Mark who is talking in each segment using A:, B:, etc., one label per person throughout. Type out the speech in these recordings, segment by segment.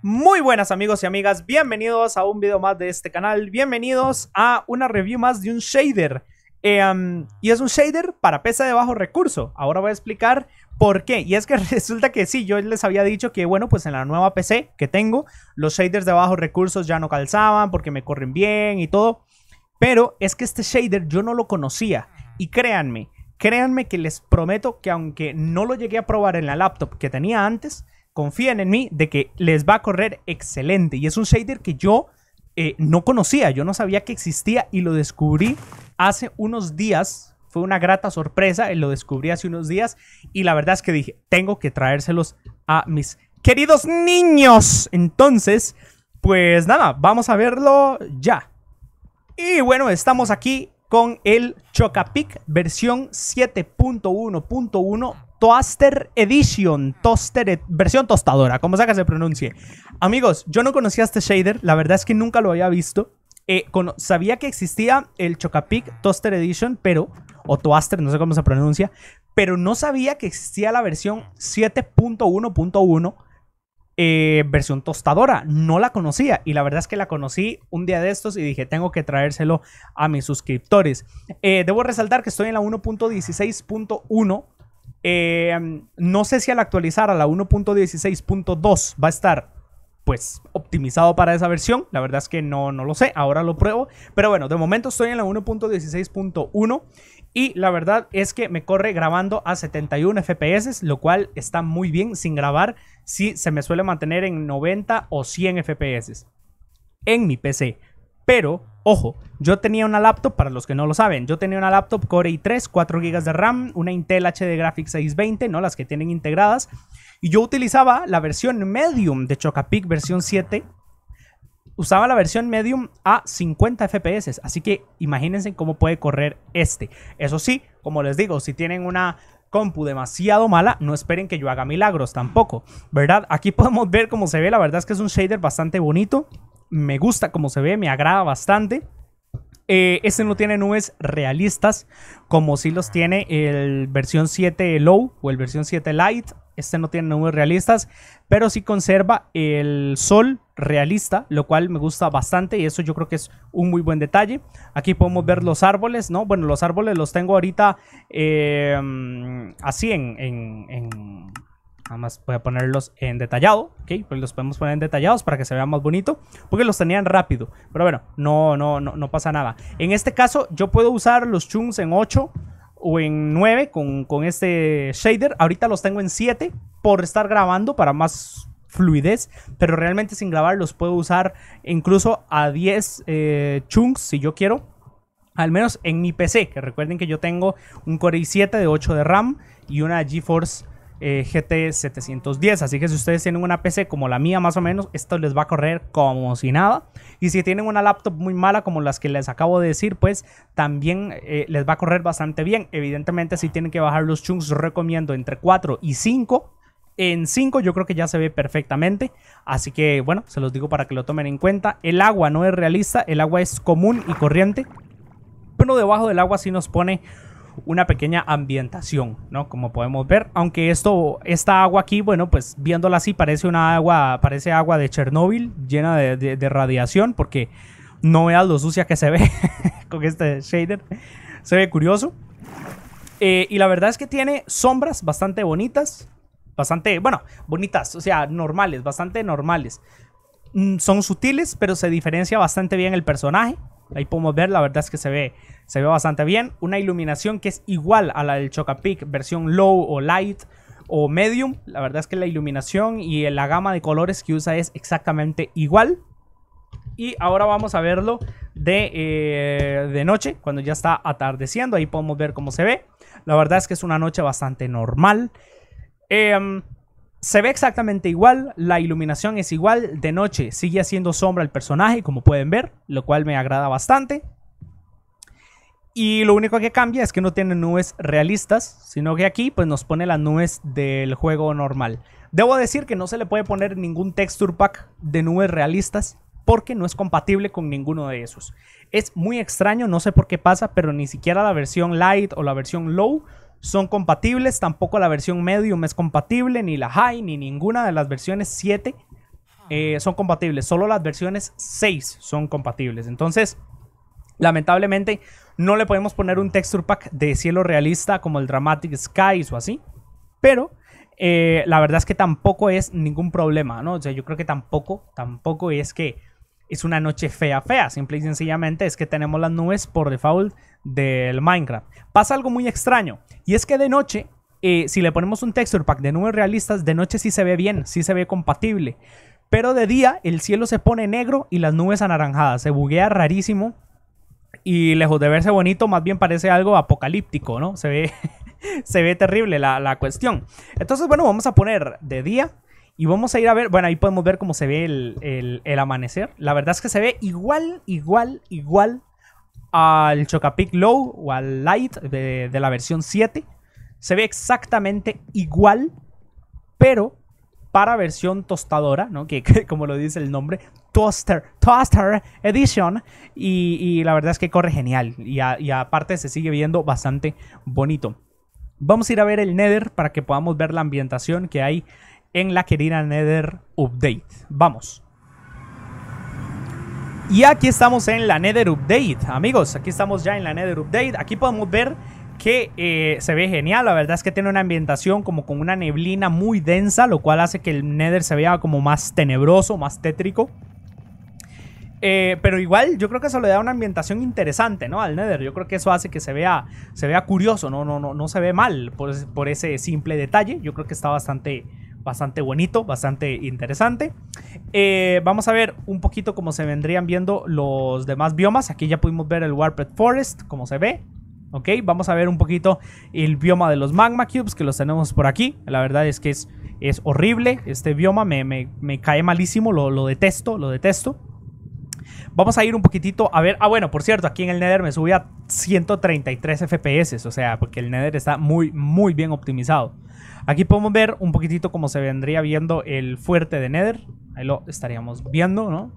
A: Muy buenas amigos y amigas, bienvenidos a un video más de este canal, bienvenidos a una review más de un shader. Eh, y es un shader para PC de bajo recurso. Ahora voy a explicar por qué. Y es que resulta que sí, yo les había dicho que bueno, pues en la nueva PC que tengo, los shaders de bajo recursos ya no calzaban porque me corren bien y todo. Pero es que este shader yo no lo conocía. Y créanme, créanme que les prometo que aunque no lo llegué a probar en la laptop que tenía antes, confíen en mí de que les va a correr excelente. Y es un shader que yo eh, no conocía, yo no sabía que existía y lo descubrí hace unos días. Fue una grata sorpresa, eh, lo descubrí hace unos días y la verdad es que dije, tengo que traérselos a mis queridos niños. Entonces, pues nada, vamos a verlo ya. Y bueno, estamos aquí con el Chocapic versión 7.1.1 Toaster Edition, toaster, versión tostadora, como sea que se pronuncie. Amigos, yo no conocía este shader, la verdad es que nunca lo había visto. Eh, sabía que existía el Chocapic Toaster Edition, pero, o Toaster, no sé cómo se pronuncia, pero no sabía que existía la versión 7.1.1. Eh, versión tostadora. No la conocía y la verdad es que la conocí un día de estos y dije, tengo que traérselo a mis suscriptores. Eh, debo resaltar que estoy en la 1.16.1 Em, no sé si al actualizar a la 1.16.2 va a estar pues optimizado para esa versión. La verdad es que no, no lo sé, ahora lo pruebo. Pero bueno, de momento estoy en la 1.16.1 y la verdad es que me corre grabando a 71 FPS, lo cual está muy bien sin grabar si se me suele mantener en 90 o 100 FPS en mi PC. Pero, ojo, yo tenía una laptop, para los que no lo saben, yo tenía una laptop Core i3, 4 GB de RAM, una Intel HD Graphics 620, ¿no? Las que tienen integradas. Y yo utilizaba la versión medium de Chocapic, versión 7. Usaba la versión medium a 50 FPS. Así que imagínense cómo puede correr este. Eso sí, como les digo, si tienen una compu demasiado mala, no esperen que yo haga milagros tampoco, ¿verdad? Aquí podemos ver cómo se ve, la verdad es que es un shader bastante bonito me gusta como se ve, me agrada bastante. este no tiene nubes realistas como si los tiene el versión 7 Low o el versión 7 Light. Este no tiene nubes realistas, pero sí conserva el sol realista, lo cual me gusta bastante y eso yo creo que es un muy buen detalle. Aquí podemos ver los árboles, ¿no? Bueno, los árboles los tengo ahorita eh, mm, así en Nada más voy a ponerlos en detallado, ¿ok? Pues los podemos poner en detallados para que se vea más bonito, porque los tenían rápido. Pero bueno, no, no, no, pasa nada. En este caso, yo puedo usar los chunks en 8 o en 9 con, este shader. Ahorita los tengo en 7 por estar grabando para más fluidez, pero realmente sin grabar los puedo usar incluso a 10 eh, chunks si yo quiero. Al menos en mi PC, que recuerden que yo tengo un Core i7 de 8 de RAM y una GeForce eh, GT 710. Así que si ustedes tienen una PC como la mía más o menos, esto les va a correr como si nada. Y si tienen una laptop muy mala como las que les acabo de decir, pues también eh, les va a correr bastante bien. Evidentemente si tienen que bajar los chunks, recomiendo entre 4 y 5. En 5 yo creo que ya se ve perfectamente. Así que bueno, se los digo para que lo tomen en cuenta. El agua no es realista, el agua es común y corriente. Pero debajo del agua sí nos pone una pequeña ambientación, ¿no? Como podemos ver, aunque esto, esta agua aquí, bueno, pues viéndola así parece una agua, parece agua de Chernóbil llena de, radiación, porque no veas lo sucia que se ve con este shader, se ve curioso. Eh, y la verdad es que tiene sombras bastante bonitas, bastante, bueno, bonitas, o sea, normales, bastante normales. Mm, son sutiles, pero se diferencia bastante bien el personaje. Ahí podemos ver, la verdad es que se ve, se ve bastante bien. Una iluminación que es igual a la del Chocapic, versión low o light o medium. La verdad es que la iluminación y la gama de colores que usa es exactamente igual. Y ahora vamos a verlo de, eh, de, noche, cuando ya está atardeciendo. Ahí podemos ver cómo se ve. La verdad es que es una noche bastante normal. Eh, se ve exactamente igual, la iluminación es igual, de noche sigue haciendo sombra al personaje, como pueden ver, lo cual me agrada bastante. Y lo único que cambia es que no tiene nubes realistas, sino que aquí pues nos pone las nubes del juego normal. Debo decir que no se le puede poner ningún texture pack de nubes realistas porque no es compatible con ninguno de esos. Es muy extraño, no sé por qué pasa, pero ni siquiera la versión light o la versión low son compatibles, tampoco la versión medium es compatible, ni la high, ni ninguna de las versiones 7 ah. eh, son compatibles, solo las versiones 6 son compatibles. Entonces, lamentablemente, no le podemos poner un texture pack de cielo realista como el Dramatic Skies o así, pero eh, la verdad es que tampoco es ningún problema, ¿no? O sea, yo creo que tampoco, tampoco es que es una noche fea, fea. Simple y sencillamente es que tenemos las nubes por default del Minecraft. Pasa algo muy extraño y es que de noche, eh, si le ponemos un texture pack de nubes realistas, de noche sí se ve bien, sí se ve compatible. Pero de día el cielo se pone negro y las nubes anaranjadas. Se buguea rarísimo y lejos de verse bonito, más bien parece algo apocalíptico, ¿no? Se ve, se ve terrible la, la cuestión. Entonces, bueno, vamos a poner de día y vamos a ir a ver, bueno, ahí podemos ver cómo se ve el, amanecer. La verdad es que se ve igual, igual, igual al Chocapic Low o al Light de, la versión 7. Se ve exactamente igual, pero para versión tostadora, ¿no? Que, como lo dice el nombre, Toaster, Toaster Edition. Y, la verdad es que corre genial. Y, y, aparte se sigue viendo bastante bonito. Vamos a ir a ver el Nether para que podamos ver la ambientación que hay en la querida Nether Update. Vamos. Y aquí estamos en la Nether Update, amigos. Aquí estamos ya en la Nether Update. Aquí podemos ver que eh, se ve genial. La verdad es que tiene una ambientación como con una neblina muy densa, lo cual hace que el Nether se vea como más tenebroso, más tétrico. Eh, pero igual yo creo que eso le da una ambientación interesante, ¿no? Al Nether. Yo creo que eso hace que se vea, se vea curioso, no, no, no, no se ve mal por ese simple detalle. Yo creo que está bastante, bastante bonito, bastante interesante. Eh, vamos a ver un poquito cómo se vendrían viendo los demás biomas. Aquí ya pudimos ver el Warped Forest, como se ve. Ok, vamos a ver un poquito el bioma de los Magma Cubes que los tenemos por aquí. La verdad es que es, es horrible este bioma, me, cae malísimo, lo detesto, lo detesto. Vamos a ir un poquitito a ver. Ah, bueno, por cierto, aquí en el Nether me subí a 133 FPS, o sea, porque el Nether está muy, muy bien optimizado. Aquí podemos ver un poquitito cómo se vendría viendo el fuerte de Nether. Ahí lo estaríamos viendo, ¿no?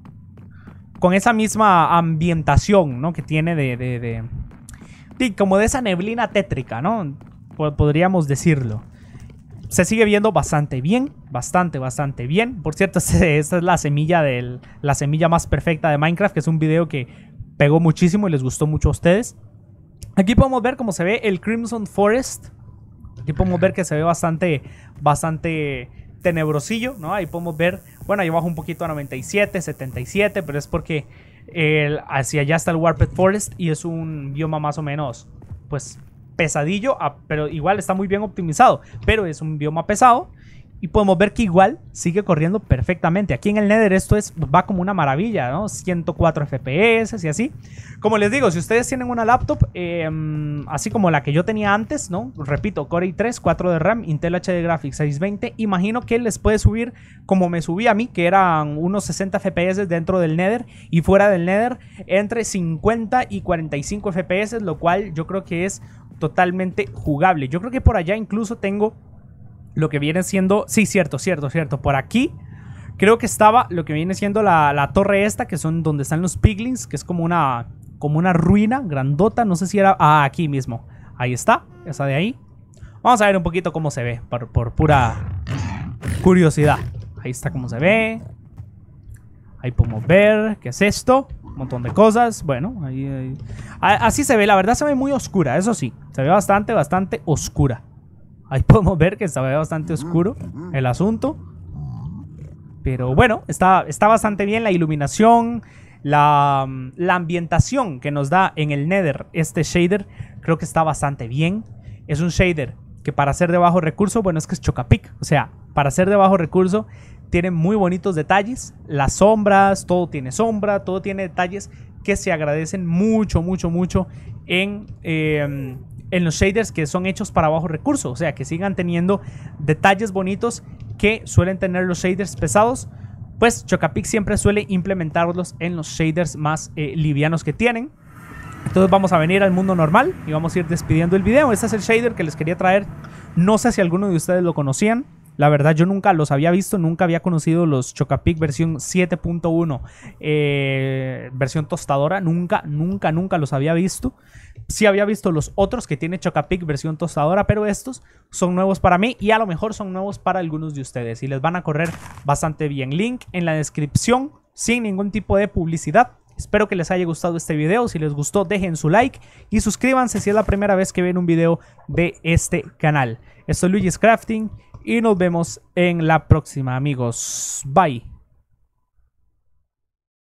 A: Con esa misma ambientación, ¿no? Que tiene de... de, de, de como de esa neblina tétrica, ¿no? Podríamos decirlo se sigue viendo bastante bien, bastante, bastante bien. Por cierto, esta es la semilla, del, la semilla más perfecta de Minecraft, que es un video que pegó muchísimo y les gustó mucho a ustedes. Aquí podemos ver cómo se ve el Crimson Forest. Aquí podemos ver que se ve bastante, bastante tenebrosillo, ¿no? Ahí podemos ver, bueno, ahí bajo un poquito a 97, 77, pero es porque hacia allá está el Warped Forest y es un bioma más o menos, pues, pesadillo, ah, pero igual está muy bien optimizado, pero es un bioma pesado. Y podemos ver que igual sigue corriendo perfectamente. Aquí en el Nether esto es, va como una maravilla, ¿no? 104 FPS y así. Como les digo, si ustedes tienen una laptop, em, así como la que yo tenía antes, ¿no? Repito, Core i3, 4 de RAM, Intel HD Graphics 620. Imagino que les puede subir como me subí a mí, que eran unos 60 FPS dentro del Nether y fuera del Nether, entre 50 y 45 FPS, lo cual yo creo que es totalmente jugable. Yo creo que por allá incluso tengo lo que viene siendo... Sí, cierto, cierto, cierto. Por aquí creo que estaba lo que viene siendo la, torre esta, que son donde están los piglins, que es como una, como una ruina grandota. No sé si era... Ah, aquí mismo. Ahí está, esa de ahí. Vamos a ver un poquito cómo se ve, por, por pura curiosidad. Ahí está cómo se ve. Ahí podemos ver qué es esto montón de cosas. Bueno, ahí, así se ve, la verdad se ve muy oscura, eso sí, se ve bastante, bastante oscura. Ahí podemos ver que se ve bastante oscuro el asunto. Pero bueno, está, está bastante bien la iluminación, la, la ambientación que nos da en el Nether este shader, creo que está bastante bien. Es un shader que para ser de bajo recurso, bueno, es que es Chocapic. O sea, para ser de bajo recurso, tienen muy bonitos detalles, las sombras, todo tiene sombra, todo tiene detalles que se agradecen mucho, mucho, mucho en, em, los shaders que son hechos para bajo recursos, o sea, que sigan teniendo detalles bonitos que suelen tener los shaders pesados, pues Chocapic siempre suele implementarlos en los shaders más eh, livianos que tienen. Entonces vamos a venir al mundo normal y vamos a ir despidiendo el video. Este es el shader que les quería traer. No sé si alguno de ustedes lo conocían. La verdad, yo nunca los había visto, nunca había conocido los Chocapic versión 7.1, eh, versión tostadora, nunca, nunca, nunca los había visto. Sí había visto los otros que tiene Chocapic versión tostadora, pero estos son nuevos para mí y a lo mejor son nuevos para algunos de ustedes y les van a correr bastante bien. Link en la descripción, sin ningún tipo de publicidad. Espero que les haya gustado este video. Si les gustó, dejen su like y suscríbanse si es la primera vez que ven un video de este canal. Esto es Luigi's Crafting y nos vemos en la próxima, amigos. Bye.